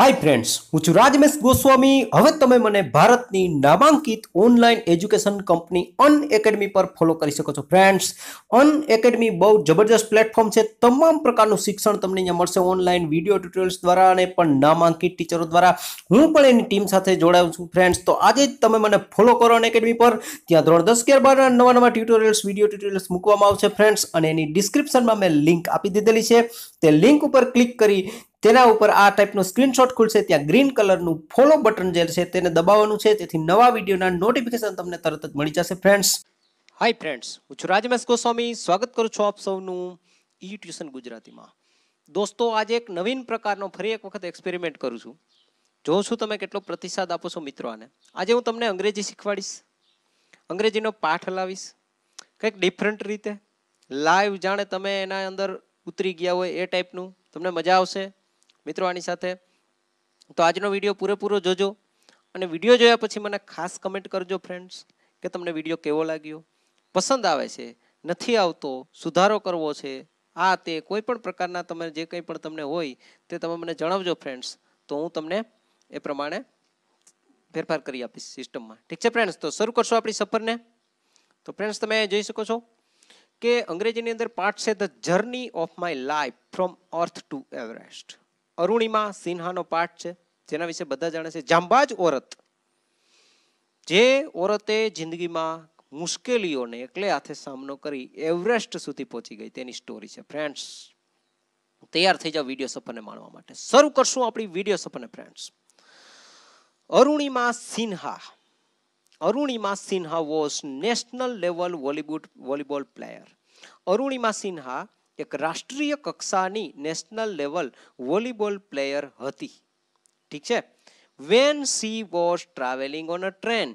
Hi friends હું છું રાજમેશ ગોસ્વામી હવે તમે મને ભારતની નામાંકિત online education company Unacademy પર ફોલો કરી શકો છો ફ્રેન્ડ્સ અન એકેડમી બહુ જબરજસ્ત પ્લેટફોર્મ છે તમામ પ્રકારનું શિક્ષણ તમને અહીંયા મળશે ઓનલાઈન વિડીયો ટ્યુટોરિયલ્સ દ્વારા અને પણ નામાંકિત ટીચરો દ્વારા હું પણ એની ટીમ સાથે જોડાયું છું ફ્રેન્ડ્સ તો આજે જ તમે મને ફોલો કરો અન એકેડમી પર ત્યાં ધોરણ દસ અગિયાર બારના નવા નવા ટ્યુટોરિયલ્સ વિડીયો ટ્યુટોરિયલ્સ મૂકવામાં આવશે ફ્રેન્ડ્સ અને એની ડિસ્ક્રિપ્શનમાં મેં લિંક આપી દીધેલી છે તે લિંક ઉપર ક્લિક કરી તેના ઉપર આ ટાઈપનો સ્ક્રીનશોટ ખુલશે ત્યાં ગ્રીન કલરનું ફોલો બટન જે છે તેને દબાવવાનું છે તેથી નવા વિડીયોના નોટિફિકેશન તમને તરત જ મળી જશે ફ્રેન્ડ્સ હાય ફ્રેન્ડ્સ હું છું રાજમેશ ગોસ્વામી સ્વાગત કરું છું આપ સૌનું ઈ ટ્યુશન ગુજરાતીમાં દોસ્તો આજે એક નવીન પ્રકારનો ફરી એક વખત એક્સપેરિમેન્ટ કરું છું જોઉં છું તમે કેટલો પ્રતિસાદ આપો છો મિત્રો આને આજે હું તમને અંગ્રેજી શીખવાડીશ અંગ્રેજીનો પાઠ લાવીશ કંઈક ડિફરન્ટ રીતે લાઈવ જાણે તમે એના અંદર ઉતરી ગયા હોય એ ટાઈપનું તમને મજા આવશે મિત્રો આની સાથે તો આજનો વિડીયો પૂરેપૂરો જોજો અને વિડીયો જોયા પછી મને ખાસ કમેન્ટ કરજો ફ્રેન્ડ્સ કે તમને વિડીયો કેવો લાગ્યો પસંદ આવે છે નથી આવતો સુધારો કરવો છે આ તે કોઈ પણ પ્રકારના તમે જે કંઈ પણ તમને હોય તે તમે મને જણાવજો ફ્રેન્ડ્સ તો હું તમને એ પ્રમાણે ફેરફાર કરી આપીશ સિસ્ટમમાં ઠીક છે ફ્રેન્ડ્સ તો શરૂ કરશો આપણી સફરને તો ફ્રેન્ડ્સ તમે જોઈ શકો છો કે અંગ્રેજીની અંદર પાઠ છે the journey of my life from earth to Everest Arunima સિન્હાનો પાઠ છે જેના વિશે બધા જાણે છે જાંબાજ ઓરત જે ઓરતે જિંદગીમાં મુશ્કેલીઓને એકલે હાથે સામનો કરી એવરેસ્ટ સુધી પહોંચી ગઈ તેની સ્ટોરી છે ફ્રેન્ડ્સ તૈયાર થઈ જાઓ વિડીયો સફરને માણવા માટે શરૂ કરશું આપણી વિડીયો સફરને friends Arunima Sinha Arunima Sinha was national level volleyball volleyball player Arunima Sinha એક રાષ્ટ્રીય કક્ષાની નેશનલ લેવલ વોલીબોલ પ્લેયર હતી ઠીક છે when she was travelling on a train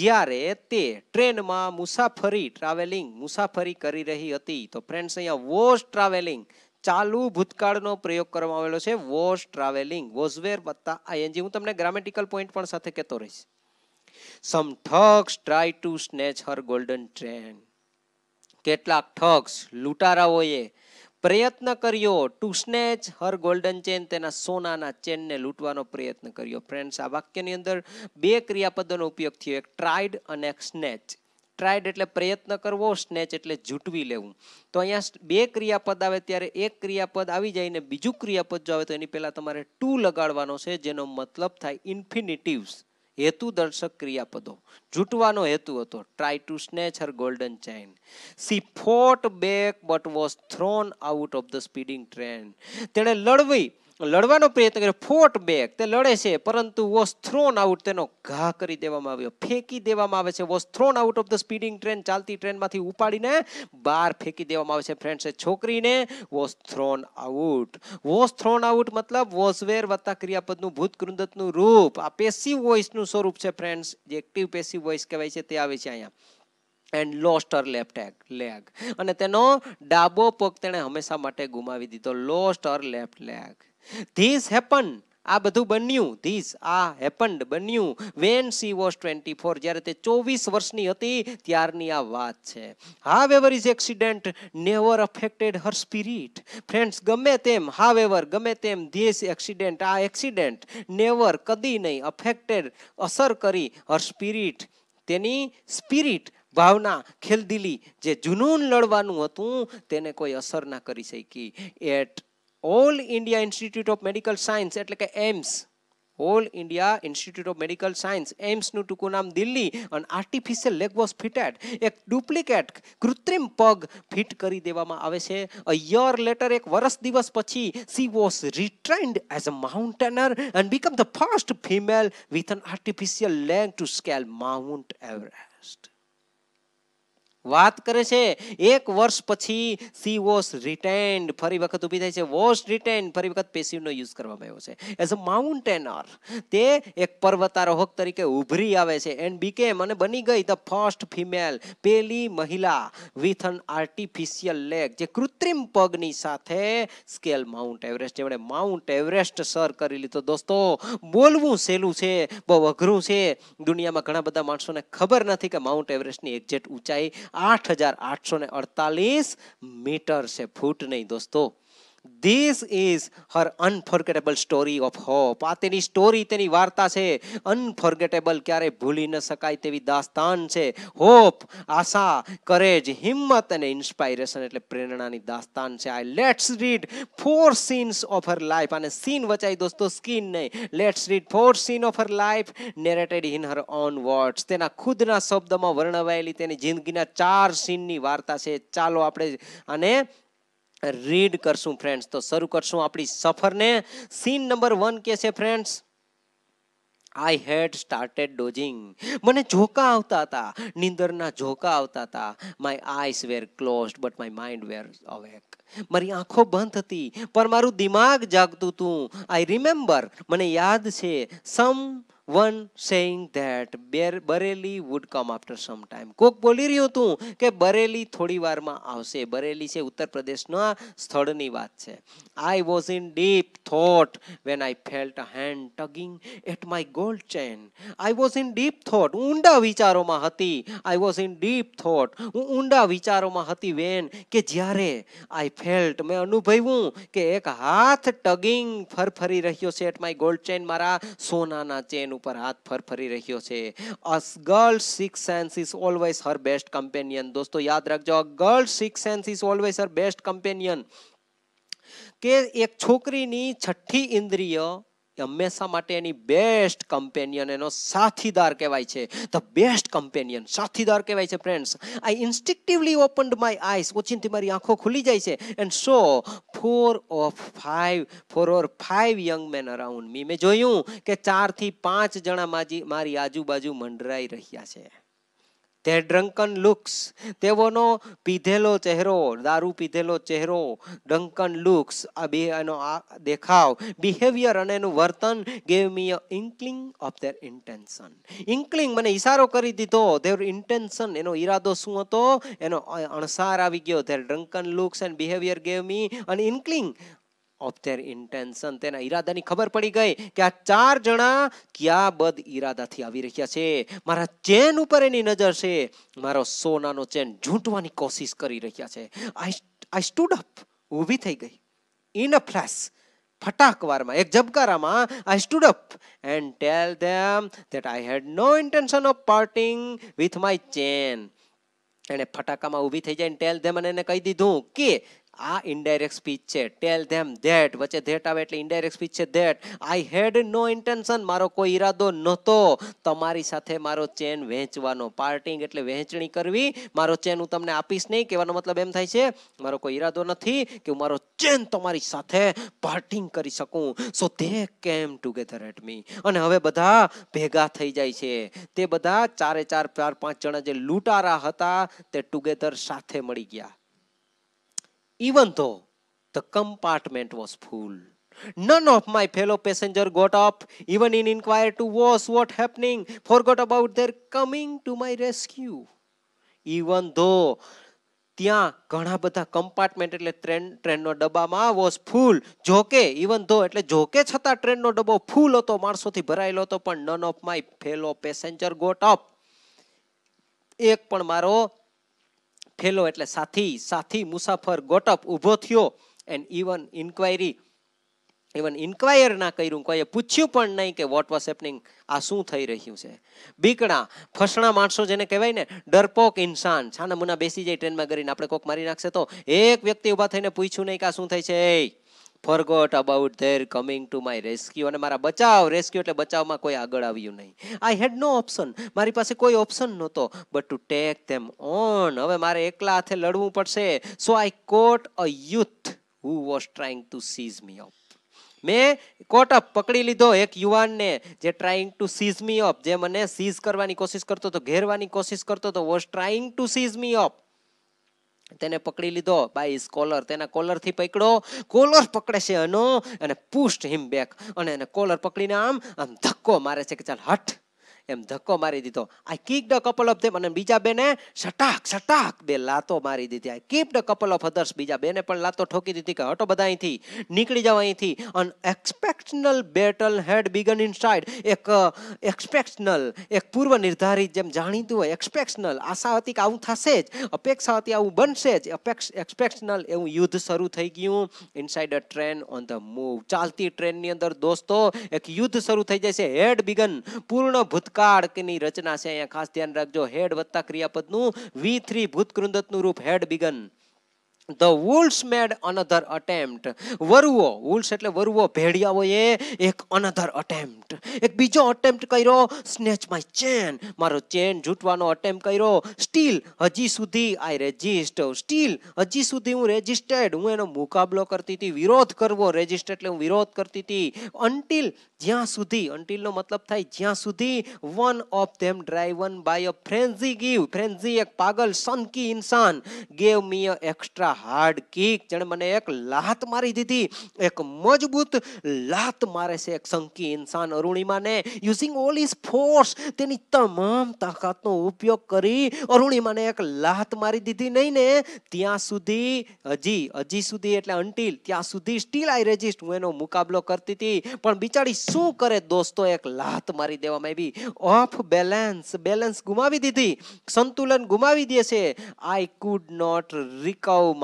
જ્યારે તે ટ્રેનમાં મુસાફરી ટ્રાવેલિંગ મુસાફરી કરી રહી હતી તો ફ્રેન્ડ્સ અહીંયા વોઝ ટ્રાવેલિંગ ચાલુ ભૂતકાળનો પ્રયોગ કરવામાં આવેલો છે વોઝ ટ્રાવેલિંગ વોઝવેર વેર વત્તા આઈએનજી હું તમને ગ્રામેટિકલ પોઈન્ટ પણ સાથે કહેતો રહીશ some thugs try to snatch her golden train કેટલાક ઠગ્સ લૂંટારાઓએ પ્રયત્ન કર્યો to snatch her golden chain તેના સોનાના ચેનને લૂંટવાનો પ્રયત્ન કર્યો ફ્રેન્ડ્સ આ વાક્યની અંદર બે ક્રિયાપદોનો ઉપયોગ થયો એક ટ્રાઇડ અને એક સ્નેચ ટ્રાઇડ એટલે પ્રયત્ન કરવો સ્નેચ એટલે જૂટવી લેવું તો અહીંયા બે ક્રિયાપદ આવે ત્યારે એક ક્રિયાપદ આવી જાય ને બીજું ક્રિયાપદ જો આવે તો એની પહેલાં તમારે ટુ લગાડવાનો છે જેનો મતલબ થાય ઇન્ફિનિટિવ્સ હેતુદર્શક ક્રિયાપદો જૂટવાનો હેતુ હતો try to snatch her golden chain she fought back but was thrown out of the speeding train તેણે લડવી લડવાનો પ્રયત્ન કર્યો ફોટ બેક તે લડે છે પરંતુ વોઝ થ્રોન આઉટ તેનો ઘા કરી દેવામાં આવ્યો ફેંકી દેવામાં આવે છે was thrown out of the speeding train ચાલતી ટ્રેનમાંથી ઉપાડીને બહાર ફેંકી દેવામાં આવે છે ફ્રેન્ડ્સ છોકરીને was thrown out was thrown out મતલબ વોઝવેર વત્તા ક્રિયાપદનું ભૂતકૃંદતનું રૂપ આ પેસિવ વોઇસનું સ્વરૂપ છે ફ્રેન્ડ્સ જે એક્ટિવ પેસિવ વોઇસ કહેવાય છે તે આવે છે અહીંયા and lost her left leg અને તેનો ડાબો પગ તેણે હંમેશા માટે ગુમાવી દીધો lost her left leg this happen આ બધું બન્યું ધીસ આ હેપન્ડ બન્યું when she was twenty four જ્યારે તે ચોવીસ વર્ષની હતી ત્યારની આ વાત છે however is accident never affected her spirit friends ગમે તેમ હાવ એવર ગમે તેમ ધીસ એક્સિડન્ટ આ એક્સિડન્ટ નેવર કદી નહીં અફેક્ટેડ અસર કરી હર સ્પિરિટ તેની સ્પિરિટ ભાવના ખેલદિલી જે જુનૂન લડવાનું હતું તેને કોઈ અસર ના કરી શકી at All India Institute of Medical Science at like M's, All India Institute of Medical Science, M's nu tukunam Delhi, an artificial leg was fitted. A duplicate krutrim pug fit kari deva ma aveshe. A year later, ek varas divas pachi, she was retrained as a mountaineer and become the first female with an artificial leg to scale Mount Everest. વાત કરે છે એક વર્ષ પછી C wash રિટેન્ડ ફરી વખત ઊભી થાય છે વોશ રિટેન્ડ ફરી વખત પેસિવનો યુઝ કરવામાં આવ્યો છે એઝ અ માઉન્ટેનર તે એક પર્વતારોહક તરીકે ઉભરી આવે છે એન્ડ બીકેમ અને બની ગઈ ધ ફર્સ્ટ ફિમેલ પેલી મહિલા વિથ અન આર્ટિફિશિયલ લેગ જે કૃત્રિમ પગની સાથે સ્કેલ માઉન્ટ એવરેસ્ટ જેમણે માઉન્ટ એવરેસ્ટ સર કરી લીધો દોસ્તો બોલવું સહેલું છે બહુ અઘરું છે દુનિયામાં ઘણા બધા માણસોને ખબર નથી કે માઉન્ટ એવરેસ્ટની એક્ઝેક્ટ ઊંચાઈ આઠ હજાર આઠસો ને અડતાલીસ મીટર છે ફૂટ નહીં દોસ્તો this is her unforgettable story of hope આ તેની સ્ટોરી તેની વાર્તા છે અનફોર્ગેટેબલ ક્યારે ભૂલી ન શકાય તેવી દાસ્તાન છે હોપ આશા કરેજ હિંમત અને ઇન્સ્પાયરેશન એટલે પ્રેરણાની દાસ્તાન છે I let's read four scenes of her life અને સીન વચાય દોસ્તો સ્કીન નહીં let's read four scene of her life narrated in her own words તેના ખુદના શબ્દમાં વર્ણવાયેલી તેની જિંદગીના ચાર સીનની વાર્તા છે ચાલો આપણે અને રીડ કરશું ફ્રેન્ડ્સ તો શરૂ કરશું આપણી સફરને સીન નંબર વન કે છે friends I had started dozing મને ઝોકા આવતા હતા નીંદરના ઝોકા આવતા હતા my eyes were closed but my mind were awake મારી આંખો બંધ હતી પણ મારું દિમાગ જાગતું હતું આઈ રિમેમ્બર મને યાદ છે someone saying that Bareilly would come after some time કોક બોલી રહ્યું હતું કે બરેલી થોડી વારમાં આવશે બરેલી છે ઉત્તર પ્રદેશના સ્થળની વાત છે I was in deep thought when I felt hand tugging at my gold chain I was in deep thought ઊંડા વિચારોમાં હતી I was in deep thought હું ઊંડા વિચારોમાં હતી વેન કે જ્યારે આઈ ફેલ્ટ મેં અનુભવ્યું કે એક હાથ ટગિંગ ફરફરી રહ્યો છે એટ માય ગોલ્ડ ચેન મારા સોનાના ચેન ઉપર હાથ ફરફરી રહ્યો છે a girl six sense is always her best companion દોસ્તો યાદ રાખજો a girl six sense is always her best companion કે એક છોકરીની છઠ્ઠી ઇન્દ્રિય હંમેશા માટે એની બેસ્ટ કમ્પેનિયન એનો સાથીદાર કહેવાય છે ધ બેસ્ટ કમ્પેનિયન સાથીદાર કહેવાય છે friends I instinctively opened my eyes ઓચિંતી મારી આંખો ખુલી જાય છે and so four of five four or five young man around me મેં જોયું કે ચારથી પાંચ જણા મારી આજુબાજુ મંડરાઈ રહ્યા છે ધે ડ્રંકન લુક્સ તેઓનો પીધેલો ચહેરો દારૂ પીધેલો ચહેરો ડંકન લુક્સ આ બે એનો આ દેખાવ બિહેવિયર અને એનું વર્તન gave me a inkling of their intention inkling મને ઇશારો કરી દીધો ધેર ઇન્ટેન્શન એનો ઈરાદો શું હતો એનો અણસાર આવી ગયો their drunken looks and behaviour gave me an inkling of their intention તેના ઈરાદાની ખબર પડી ગઈ કે આ ચાર જણા ક્યા બદ ઈરાદાથી આવી રહ્યા છે મારા ચેન ઉપર એની નજર છે મારો સોનાનો ચેન ઝૂંટવાની કોશિશ કરી રહ્યા છે આઈ આઈ સ્ટૂડ અપ ઊભી થઈ ગઈ ઇન અ ફ્લેશ ફટાકવારમાં એક જબકારામાં I stood up and tell them that I had no intention of parting with my chain એણે ફટાકામાં ઊભી થઈ જાય ટેલ ધેમ અને એને કહી દીધું કે આ ઇન્ડાયરેક્ટ સ્પીચ છે ટેલ ધેમ ધેટ વચ્ચે ધેટ આવે એટલે ઇન્ડાયરેક્ટ સ્પીચ છે that I had no intention મારો કોઈ ઈરાદો નહોતો તમારી સાથે મારો ચેન વહેંચવાનો પાર્ટિંગ એટલે વહેંચણી કરવી મારો ચેન હું તમને આપીશ નહીં કહેવાનો મતલબ એમ થાય છે મારો કોઈ ઈરાદો નથી કે હું મારો ચેન તમારી સાથે પાર્ટિંગ કરી શકું સો તે કેમ ટુગેધર એટ મી અને હવે બધા ભેગા થઈ જાય છે તે બધા ચારે ચાર ચાર પાંચ જણા જે લૂંટારા હતા તે ટુગેધર સાથે મળી ગયા even though the compartment was full. None of my fellow passenger got up, even in inquiry to was what happening, forgot about their coming to my rescue. Even though ત્યાં ઘણા બધા કમ્પાર્ટમેન્ટ એટલે train ટ્રેનનો ડબ્બામાં was full જોકે even ધો એટલે જોકે છતાં ટ્રેનનો ડબ્બો ફૂલ હતો માણસોથી ભરાયેલો હતો પણ none of my fellow passenger got up એક પણ મારો ફેલો એટલે સાથી સાથી મુસાફર ગોટઅપ ઊભો થયો and even inquiry even inquire ના કર્યું કોઈએ પૂછ્યું પણ નહીં કે વોટ વોઝ હેપનિંગ આ શું થઈ રહ્યું છે બીકણા ફસણા માણસો જેને કહેવાય ને ડરપોક ઇન્સાન છાના મુના બેસી જાય ટ્રેનમાં કરીને આપણે કોક મારી નાખશે તો એક વ્યક્તિ ઊભા થઈને પૂછ્યું નહીં કે આ શું થાય છે એ forgot about their coming to my rescue અને મારા બચાવ રેસ્ક્યુ એટલે બચાવમાં કોઈ આગળ આવ્યું નહીં આઈ હેડ નો ઓપ્શન મારી પાસે કોઈ ઓપ્શન નહોતો but to take them on હવે મારે એકલા હાથે લડવું પડશે so I caught a youth who was trying to seize me up મેં કોટ અપ પકડી લીધો એક યુવાનને જે trying to seize me up જે મને સીઝ કરવાની કોશિશ કરતો હતો ઘેરવાની કોશિશ કરતો હતો was trying to seize me up તેને પકડી લીધો બાય કોલર તેના કોલરથી પકડો કોલર પકડે છે અનો અને પુષ્ટ હિમ બેક અને એને કોલર પકડીને આમ આમ ધક્કો મારે છે કે ચાલ હટ એમ ધક્કો મારી દીધો I kicked couple of them અને બીજા બેને સટાક સટાક બે લાતો મારી દીધી I kicked couple of others બીજા બેને પણ લાતો ઠોકી દીધી કે હટો બધા અહીંથી નીકળી જાઓ અહીંથી an exceptional battle had begun inside એક એક્સપેક્શનલ એક પૂર્વ નિર્ધારિત જેમ જાણીતું હોય એક્સપેક્શનલ આશા હતી કે આવું થશે જ અપેક્ષા હતી આવું બનશે જ અપેક્ષ એક્સપેક્શનલ એવું યુદ્ધ શરૂ થઈ ગયું inside a train on the move ચાલતી ટ્રેનની અંદર દોસ્તો એક યુદ્ધ શરૂ થઈ જશે છે હેડ બિગન પૂર્ણ ભૂતકાળ કાળકની રચના છે અહીંયા ખાસ ધ્યાન રાખજો હેડ વત્તા ક્રિયાપદનું વી થ્રી ભૂતકૃંદતનું રૂપ had begun the wolves made another attempt વરવો વુલ્સ એટલે વરવો ભેડિયાઓએ એક અનધર અટેમ્પ્ટ એક બીજો અટેમ્પ્ટ કર્યો સ્નેચ માય ચેન મારો ચેન જૂટવાનો અટેમ્પ કર્યો સ્ટીલ હજી સુધી આઈ રેજિસ્ટ સ્ટીલ હજી સુધી હું રેજિસ્ટર્ડ હું એનો મુકાબલો કરતી હતી વિરોધ કરવો રેજિસ્ટ એટલે હું વિરોધ કરતી હતી અનટિલ જ્યાં સુધી અનટિલનો મતલબ થાય જ્યાં સુધી one of them driven by a frenzy give frenzy એક પાગલ સનકી ઇન્સાન gave me a extra hard kick જેણે મને એક લાત મારી દીધી એક મજબૂત લાત મારે છે એક સંકી ઇન્સાન અરુણિમાને યુઝિંગ ઓલ ઇઝ ફોર્સ તેની તમામ તાકાતનો ઉપયોગ કરી અરુણિમાને એક લાત મારી દીધી નહીં ને ત્યાં સુધી હજી હજી સુધી એટલે અનટીલ ત્યાં સુધી સ્ટીલ આઈ રેજિસ્ટ હું એનો મુકાબલો કરતી હતી પણ બિચારી શું કરે દોસ્તો એક લાત મારી દેવામાં આવી ઓફ બેલેન્સ બેલેન્સ ગુમાવી દીધી સંતુલન ગુમાવી દે છે I could not recover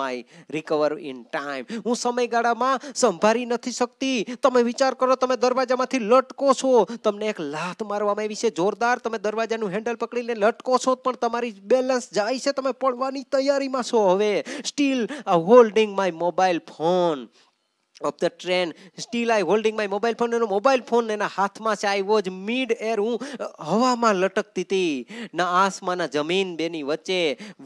my recover in time હું સમયગાળામાં સંભાળી નથી શકતી તમે વિચાર કરો તમે દરવાજામાંથી લટકો છો તમને એક લાત મારવામાં આવી છે જોરદાર તમે દરવાજાનું હેન્ડલ પકડીને લટકો છો પણ તમારી બેલેન્સ જાય છે તમે પડવાની તૈયારીમાં છો હવે still holding my mobile phone of the train still I holding my mobile phone એનો મોબાઈલ ફોન એના હાથમાં છે આઈ વોઝ મિડ એર હું હવામાં લટકતી હતી ના આસમાના જમીન બેની વચ્ચે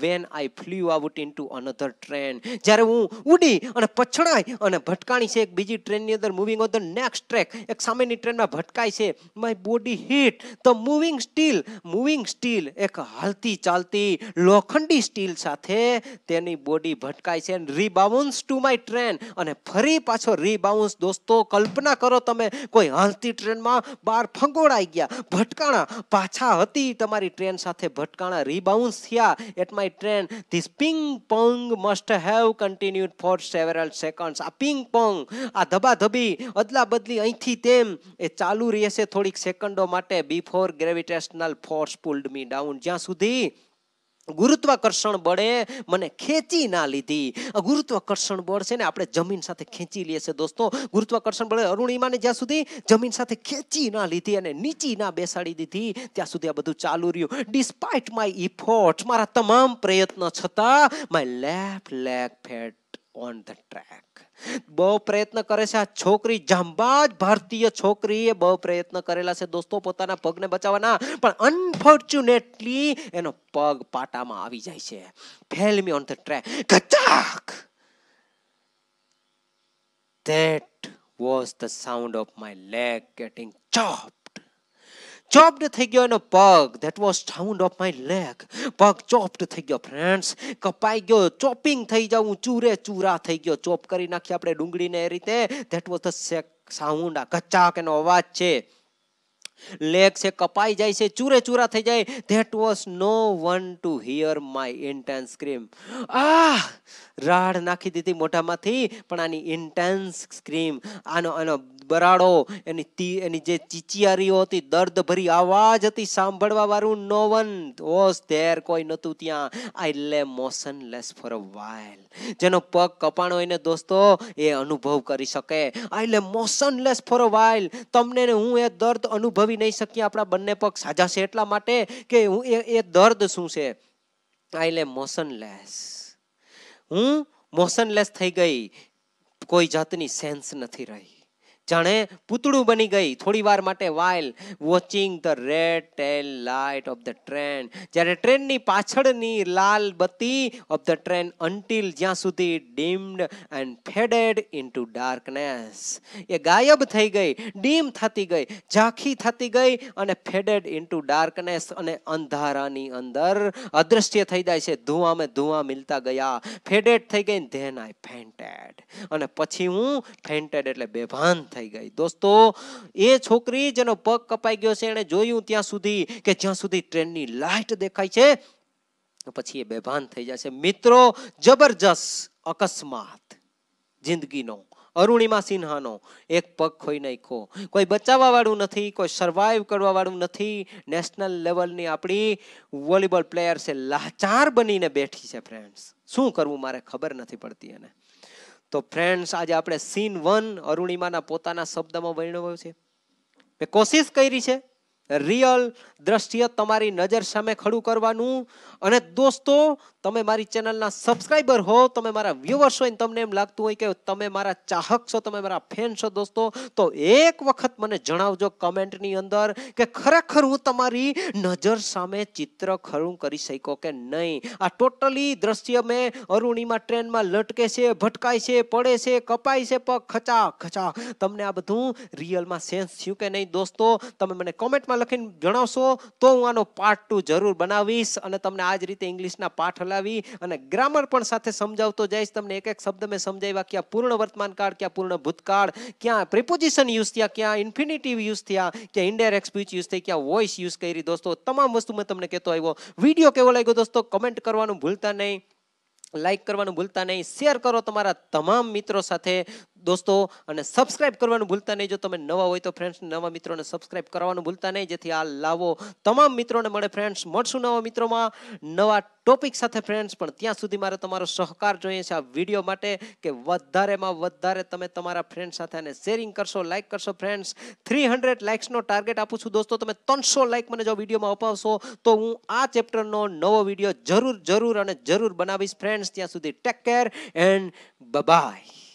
when I flew out into another train જ્યારે હું ઉડી અને પછડાઈ અને ભટકાણી છે એક બીજી ટ્રેનની અંદર moving on the next track એક સામેની ટ્રેનમાં ભટકાય છે my body hit the moving steel moving steel એક હાલતી ચાલતી લોખંડી સ્ટીલ સાથે તેની બોડી ભટકાય છે and rebounce to my train અને ફરી પાછું છો રીબાઉન્સ દોસ્તો કલ્પના કરો તમે કોઈ હાલતી ટ્રેનમાં બહાર ફંગોળાઈ ગયા ભટકાણા પાછા હતી તમારી ટ્રેન સાથે ભટકાણા રીબાઉન્સ થયા at my train this ping pong must have continued for several seconds આ પિંગ પોંગ આ ધબાધબી અદલા બદલી અહીંથી તેમ એ ચાલુ રહેશે થોડીક સેકન્ડો માટે before gravitational force pulled me down જ્યાં સુધી ગુરુત્વાકર્ષણ બળે મને ખેંચી ના લીધી ગુરુત્વાકર્ષણ બળ છે ને આપણે જમીન સાથે ખેંચી લઈએ છીએ દોસ્તો ગુરુત્વાકર્ષણ બળે અરુણિમાને જ્યાં સુધી જમીન સાથે ખેંચી ના લીધી અને નીચી ના બેસાડી દીધી ત્યાં સુધી આ બધું ચાલુ રહ્યું ડિસ્પાઇટ માય ઇફોર્ટ મારા તમામ પ્રયત્ન છતાં my left leg fell on the track બહુ પ્રયત્ન કરે છે આ છોકરી જાંબાજ ભારતીય છોકરી એ બહુ પ્રયત્ન કરેલા છે દોસ્તો પોતાના પગને બચાવવાના પણ અનફોર્ચ્યુનેટલી એનો પગ પાટામાં આવી જાય છે fell me on the track ઘચાક that was the sound of my leg getting chop chopped થઈ ગયો એનો પગ that was sound of my leg પગ ચોપ્ડ થઈ ગયો ફ્રેન્ડ્સ કપાઈ ગયો ચોપિંગ થઈ જવું ચૂરે ચૂરા થઈ ગયો ચોપ કરી નાખી આપણે ડુંગળીને એ રીતે ધેટ વોઝ ધ સાઉન્ડ આ કચાક એનો અવાજ છે લેગ છે કપાઈ જાય છે ચૂરે ચૂરા થઈ જાય that was no one to hear my intense scream આ રાડ નાખી દીધી મોઢામાંથી પણ આની ઇન્ટેન્સ સ્ક્રીમ આનો આનો બરાડો એની તી એની જે ચીચિયારીઓ હતી દર્દ ભરી અવાજ હતી સાંભળવા વાળું નો વન વોઝ ધેર કોઈ નહોતું ત્યાં આઈ લે મોશનલેસ ફોર અ વાઇલ જેનો પગ કપાણો એને દોસ્તો એ અનુભવ કરી શકે આઈ લે મોશનલેસ ફોર અ વાઇલ તમને હું એ દર્દ અનુભવી નહીં શકી આપણા બંને પગ સાજા છે એટલા માટે કે હું એ એ દર્દ શું છે આઈ લે મોશનલેસ હું મોશનલેસ થઈ ગઈ કોઈ જાતની સેન્સ નથી રહી જાણે પૂતળું બની ગઈ થોડી વાર માટે while watching the red tail light of the train જ્યારે ટ્રેનની પાછળની લાલ બત્તી ઓફ ધ ટ્રેન અન્ટિલ જ્યાં સુધી dimmed and faded into darkness એ ગાયબ થઈ ગઈ ડીમ થતી ગઈ ઝાંખી થતી ગઈ અને ફેડેડ ઇન ટુ ડાર્કનેસ અને અંધારાની અંદર અદ્રશ્ય થઈ જાય છે ધુઆમાં ધુઆ મિલતા ગયા ફેડેડ થઈ ગઈ ધેન આઈ ફેન્ટેડ અને પછી હું ફેન્ટેડ એટલે બેભાન થઈ ગઈ દોસ્તો એ છોકરી જેનો પગ કપાઈ ગયો છે એને જોયું ત્યાં સુધી કે જ્યાં સુધી ટ્રેનની લાઇટ દેખાય છે પછી એ બેભાન થઈ જશે મિત્રો જબરજસ્ત અકસ્માત જિંદગીનો અરુણિમા સિન્હાનો એક પગ ખોઈ નાખ્યો કોઈ બચાવવા વાળું નથી કોઈ સર્વાઈવ કરવા વાળું નથી નેશનલ લેવલની આપણી વોલીબોલ પ્લેયર છે લાચાર બનીને બેઠી છે ફ્રેન્ડ્સ શું કરવું મારે ખબર નથી પડતી એને તો ફ્રેન્ડ્સ આજે આપણે સીન વન અરુણિમાના પોતાના શબ્દમાં વર્ણવ્યો છે મેં કોશિશ કરી છે રિયલ દ્રષ્ટિએ તમારી નજર સામે ખડું કરવાનું અને દોસ્તો તમે મારી ચેનલના સબસ્ક્રાઈબર હો તમે મારા વ્યૂવર્સ હોય તમને એમ લાગતું હોય કે તમે મારા ચાહક છો તમે મારા ફેન છો દોસ્તો તો એક વખત મને જણાવજો કમેન્ટની અંદર કે ખરેખર હું તમારી નજર સામે ચિત્ર ખરું કરી શક્યો કે નહીં આ ટોટલી દ્રશ્ય મેં અરુણિમા ટ્રેનમાં લટકે છે ભટકાય છે પડે છે કપાય છે પગ ખચા ખચા તમને આ બધું રિયલમાં સેન્સ થયું કે નહીં દોસ્તો તમે મને કોમેન્ટમાં કોમેન્ટમાં લખીને જણાવશો તો હું આનો પાર્ટ ટુ જરૂર બનાવીશ અને તમને આ જ રીતે ઇંગ્લિશના પાઠ હલાવી અને ગ્રામર પણ સાથે સમજાવતો જઈશ તમને એક એક શબ્દ મેં સમજાવ્યા ક્યાં પૂર્ણ વર્તમાન કાળ ક્યાં પૂર્ણ ભૂતકાળ ક્યાં પ્રિપોઝિશન યુઝ થયા ક્યાં ઇન્ફિનિટિવ યુઝ થયા ક્યાં ઇન્ડાયરેક્ટ સ્પીચ યુઝ થઈ ક્યાં વોઇસ યુઝ કરી દોસ્તો તમામ વસ્તુ મેં તમને કહેતો આવ્યો વિડીયો કેવો લાગ્યો દોસ્તો કમેન્ટ કરવાનું ભૂલતા નહીં લાઈક કરવાનું ભૂલતા નહીં શેર કરો તમારા તમામ મિત્રો સાથે દોસ્તો અને સબસ્ક્રાઇબ કરવાનું ભૂલતા નહીં જો તમે નવા હોય તો ફ્રેન્ડ્સ નવા મિત્રોને સબસ્ક્રાઇબ કરવાનું ભૂલતા નહીં જેથી આ લાવો તમામ મિત્રોને મળે ફ્રેન્ડ્સ મળશું નવા મિત્રોમાં નવા ટોપિક સાથે ફ્રેન્ડ્સ પણ ત્યાં સુધી મારે તમારો સહકાર જોઈએ છે આ વિડીયો માટે કે વધારેમાં વધારે તમે તમારા ફ્રેન્ડ સાથે આને શેરિંગ કરશો લાઇક કરશો ફ્રેન્ડ્સ થ્રી હંડ્રેડ લાઇક્સનો ટાર્ગેટ આપું છું દોસ્તો તમે ત્રણસો લાઇક મને જો વિડીયોમાં અપાવશો તો હું આ ચેપ્ટરનો નવો વિડીયો જરૂર જરૂર અને જરૂર બનાવીશ ફ્રેન્ડ્સ ત્યાં સુધી ટેક કેર એન્ડ બાય